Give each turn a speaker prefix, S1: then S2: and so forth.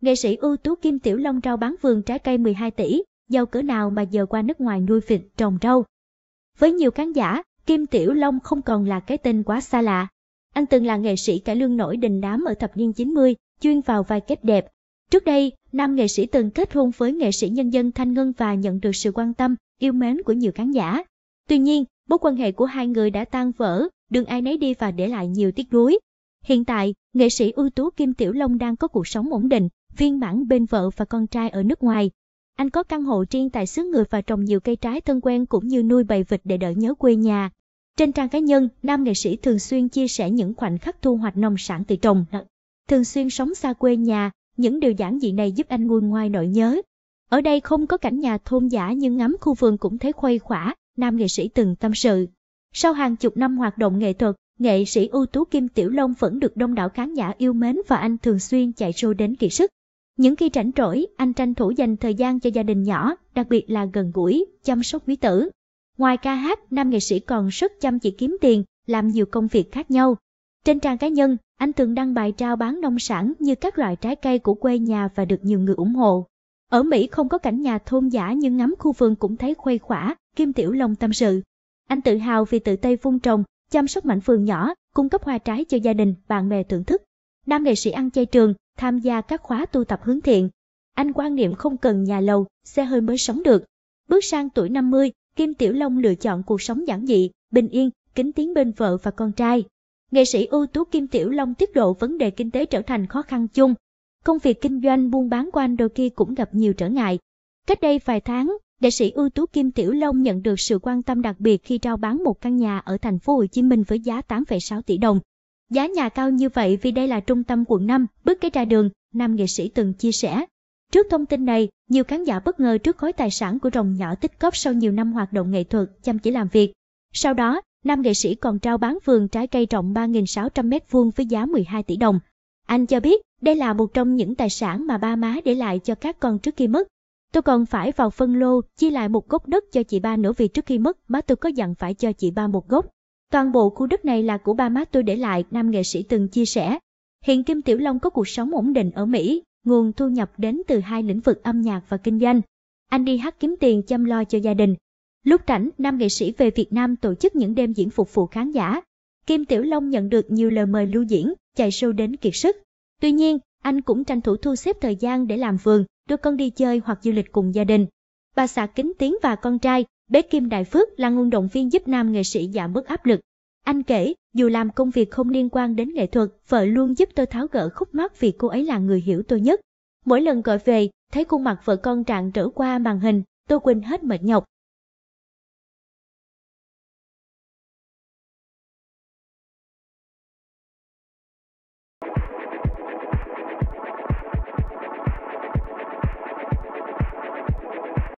S1: Nghệ sĩ ưu tú Kim Tiểu Long rau bán vườn trái cây 12 tỷ, giàu cỡ nào mà giờ qua nước ngoài nuôi vịt trồng rau. Với nhiều khán giả, Kim Tiểu Long không còn là cái tên quá xa lạ. Anh từng là nghệ sĩ cải lương nổi đình đám ở thập niên 90, chuyên vào vai kép đẹp. Trước đây, nam nghệ sĩ từng kết hôn với nghệ sĩ nhân dân Thanh Ngân và nhận được sự quan tâm, yêu mến của nhiều khán giả. Tuy nhiên, mối quan hệ của hai người đã tan vỡ, đường ai nấy đi và để lại nhiều tiếc nuối. Hiện tại, nghệ sĩ ưu tú Kim Tiểu Long đang có cuộc sống ổn định, viên mãn bên vợ và con trai ở nước ngoài. Anh có căn hộ riêng tại xứ người và trồng nhiều cây trái thân quen cũng như nuôi bầy vịt để đỡ nhớ quê nhà. Trên trang cá nhân, nam nghệ sĩ thường xuyên chia sẻ những khoảnh khắc thu hoạch nông sản từ trồng. Thường xuyên sống xa quê nhà, những điều giản dị này giúp anh nguôi ngoai nỗi nhớ. Ở đây không có cảnh nhà thôn giả nhưng ngắm khu vườn cũng thấy khuây khỏa, nam nghệ sĩ từng tâm sự. Sau hàng chục năm hoạt động nghệ thuật, nghệ sĩ ưu tú Kim Tiểu Long vẫn được đông đảo khán giả yêu mến và anh thường xuyên chạy show đến kỳ sức. Những khi rảnh rỗi, anh tranh thủ dành thời gian cho gia đình nhỏ, đặc biệt là gần gũi, chăm sóc quý tử. Ngoài ca hát, nam nghệ sĩ còn rất chăm chỉ kiếm tiền, làm nhiều công việc khác nhau. Trên trang cá nhân, anh thường đăng bài trao bán nông sản như các loại trái cây của quê nhà và được nhiều người ủng hộ. Ở Mỹ không có cảnh nhà thôn giả nhưng ngắm khu vườn cũng thấy khuây khỏa, Kim Tiểu Long tâm sự. Anh tự hào vì tự tay vun trồng, chăm sóc mảnh vườn nhỏ, cung cấp hoa trái cho gia đình, bạn bè thưởng thức. Nam nghệ sĩ ăn chay trường, tham gia các khóa tu tập hướng thiện. Anh quan niệm không cần nhà lầu, xe hơi mới sống được. Bước sang tuổi 50, Kim Tiểu Long lựa chọn cuộc sống giản dị, bình yên, kính tiếng bên vợ và con trai. Nghệ sĩ ưu tú Kim Tiểu Long tiết lộ vấn đề kinh tế trở thành khó khăn chung. Công việc kinh doanh buôn bán của anh đôi khi cũng gặp nhiều trở ngại. Cách đây vài tháng, Nghệ sĩ ưu tú Kim Tiểu Long nhận được sự quan tâm đặc biệt khi trao bán một căn nhà ở thành phố Hồ Chí Minh với giá 8,6 tỷ đồng. Giá nhà cao như vậy vì đây là trung tâm quận 5, bước cái ra đường, nam nghệ sĩ từng chia sẻ. Trước thông tin này, nhiều khán giả bất ngờ trước khối tài sản của rồng nhỏ tích cóp sau nhiều năm hoạt động nghệ thuật, chăm chỉ làm việc. Sau đó, nam nghệ sĩ còn trao bán vườn trái cây rộng 3.600m2 với giá 12 tỷ đồng. Anh cho biết, đây là một trong những tài sản mà ba má để lại cho các con trước khi mất. Tôi còn phải vào phân lô, chia lại một gốc đất cho chị ba nữa vì trước khi mất, má tôi có dặn phải cho chị ba một gốc. Toàn bộ khu đất này là của ba má tôi để lại, nam nghệ sĩ từng chia sẻ. Hiện Kim Tiểu Long có cuộc sống ổn định ở Mỹ, nguồn thu nhập đến từ hai lĩnh vực âm nhạc và kinh doanh. Anh đi hát kiếm tiền chăm lo cho gia đình. Lúc rảnh, nam nghệ sĩ về Việt Nam tổ chức những đêm diễn phục vụ khán giả. Kim Tiểu Long nhận được nhiều lời mời lưu diễn, chạy show đến kiệt sức. Tuy nhiên, anh cũng tranh thủ thu xếp thời gian để làm vườn, đưa con đi chơi hoặc du lịch cùng gia đình. Bà xã Kính Tiến và con trai, bé Kim Đại Phước là nguồn động viên giúp nam nghệ sĩ giảm bớt áp lực. Anh kể, dù làm công việc không liên quan đến nghệ thuật, vợ luôn giúp tôi tháo gỡ khúc mắc vì cô ấy là người hiểu tôi nhất. Mỗi lần gọi về, thấy khuôn mặt vợ con trạng trở qua màn hình, tôi quên hết mệt nhọc,